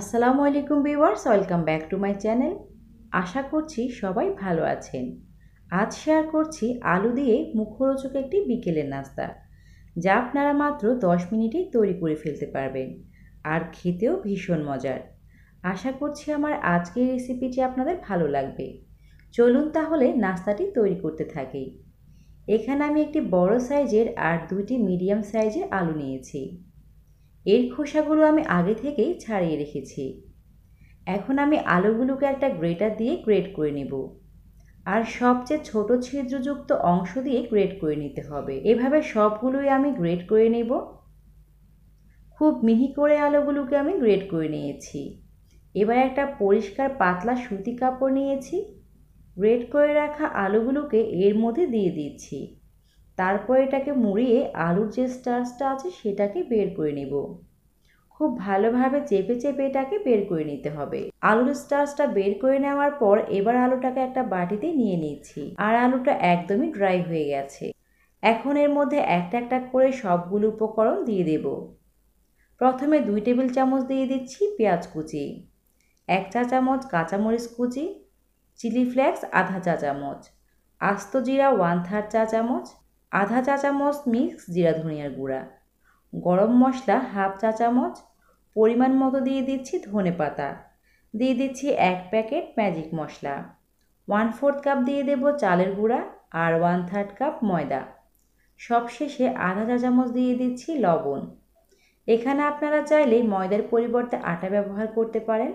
আসসালামু আলাইকুম viewers welcome back to my channel আশা করছি সবাই ভালো আছেন আজ শেয়ার করছি আলু দিয়ে মুখরোচক একটি বিকেলের নাস্তা যা আপনারা মাত্র দশ মিনিটেই তৈরি করে ফেলতে পারবেন আর খেতেও ভীষণ মজার আশা করছি আমার আজকের রেসিপিটি আপনাদের ভালো লাগবে চলুন তাহলে নাস্তাটি তৈরি করতে থাকি এখানে আমি একটি বড় সাইজের আর দুইটি মিডিয়াম সাইজের আলু নিয়েছি এর খোসাগুলো আমি আগে থেকেই ছাড়িয়ে রেখেছি এখন আমি আলুগুলোকে একটা গ্রেটার দিয়ে গ্রেট করে নেব আর সবচেয়ে ছোট ছিদ্রযুক্ত অংশ দিয়ে গ্রেট করে নিতে হবে এভাবে সবগুলোই আমি গ্রেট করে নেব খুব মিহি করে আলুগুলোকে আমি গ্রেট করে নিয়েছি এবার একটা পরিষ্কার পাতলা সুতি কাপড় নিয়েছি গ্রেট করে রাখা আলুগুলোকে এর মধ্যে দিয়ে দিচ্ছি তারপর এটাকে মুড়িয়ে আলুর যে স্টার্চটা আছে সেটাকে বের করে নেব খুব ভালোভাবে চেপে চেপে এটাকে বের করে নিতে হবে আলুর স্টার্চটা বের করে নেওয়ার পর এবার আলুটাকে একটা বাটিতে নিয়ে নিচ্ছি আর আলুটা একদমই ড্রাই হয়ে গেছে এখন এর মধ্যে একটা একটা করে সবগুলো উপকরণ দিয়ে দেব প্রথমে দুই টেবিল চামচ দিয়ে দিচ্ছি পেঁয়াজ কুচি এক চা চামচ কাঁচামরিচ কুচি চিলি ফ্লেক্স আধা চা চামচ আস্ত জিরা ওয়ান থার্ড চা চামচ আধা চা চামচ মিক্স জিরা ধনিয়ার গুঁড়া গরম মশলা হাফ চা চামচ পরিমাণ মতো দিয়ে দিচ্ছি ধনে পাতা দিয়ে দিচ্ছি এক প্যাকেট ম্যাজিক মশলা ওয়ান ফোর্থ কাপ দিয়ে দেব চালের গুঁড়া আর ওয়ান থার্ড কাপ ময়দা সবশেষে আধা চা চামচ দিয়ে দিচ্ছি লবণ এখানে আপনারা চাইলে ময়দার পরিবর্তে আটা ব্যবহার করতে পারেন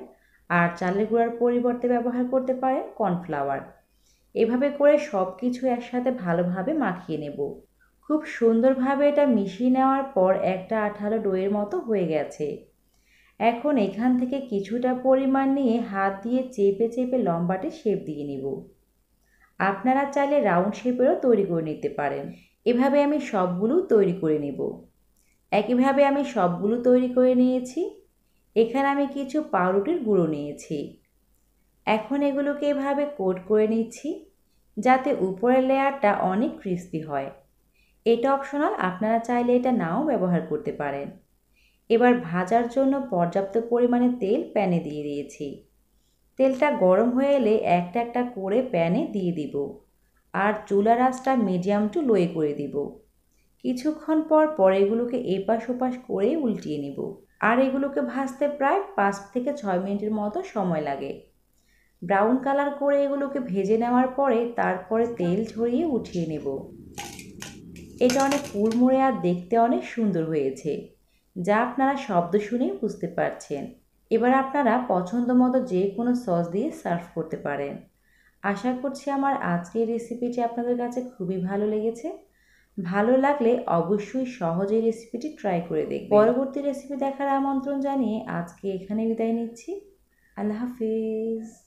আর চালের গুঁড়ার পরিবর্তে ব্যবহার করতে পারেন কর্নফ্লাওয়ার এভাবে করে সব কিছু একসাথে ভালোভাবে মাখিয়ে নেব খুব সুন্দরভাবে এটা মিশিয়ে নেওয়ার পর একটা আঠালো ডোয়ের মতো হয়ে গেছে এখন এখান থেকে কিছুটা পরিমাণ নিয়ে হাত দিয়ে চেপে চেপে লম্বাটে শেপ দিয়ে নিব আপনারা চাইলে রাউন্ড শেপেরও তৈরি করে নিতে পারেন এভাবে আমি সবগুলো তৈরি করে নেব একইভাবে আমি সবগুলো তৈরি করে নিয়েছি এখানে আমি কিছু পাউরুটির গুঁড়ো নিয়েছি এখন এগুলোকে এভাবে কোট করে নিচ্ছি যাতে উপরের লেয়ারটা অনেক ক্রিস্পি হয় এটা অপশনাল আপনারা চাইলে এটা নাও ব্যবহার করতে পারেন এবার ভাজার জন্য পর্যাপ্ত পরিমাণে তেল প্যানে দিয়ে দিয়েছি তেলটা গরম হয়ে এলে একটা একটা করে প্যানে দিয়ে দিব আর চুলা রাসটা মিডিয়াম টু লোয়ে করে দিব কিছুক্ষণ পর পর এগুলোকে এপাশ ওপাশ করে উল্টিয়ে নিব আর এগুলোকে ভাজতে প্রায় পাঁচ থেকে ছয় মিনিটের মতো সময় লাগে ব্রাউন কালার করে এগুলোকে ভেজে নেওয়ার পরে তারপরে তেল ঝরিয়ে উঠিয়ে নেব এটা অনেক কুড়মুড়ে আর দেখতে অনেক সুন্দর হয়েছে যা আপনারা শব্দ শুনেই বুঝতে পারছেন এবার আপনারা পছন্দ মতো যে কোনো সস দিয়ে সার্ভ করতে পারেন আশা করছি আমার আজকের রেসিপিটি আপনাদের কাছে খুবই ভালো লেগেছে ভালো লাগলে অবশ্যই সহজেই রেসিপিটি ট্রাই করে দেখব পরবর্তী রেসিপি দেখার আমন্ত্রণ জানিয়ে আজকে এখানে বিদায় নিচ্ছি আল্লাহ হাফিজ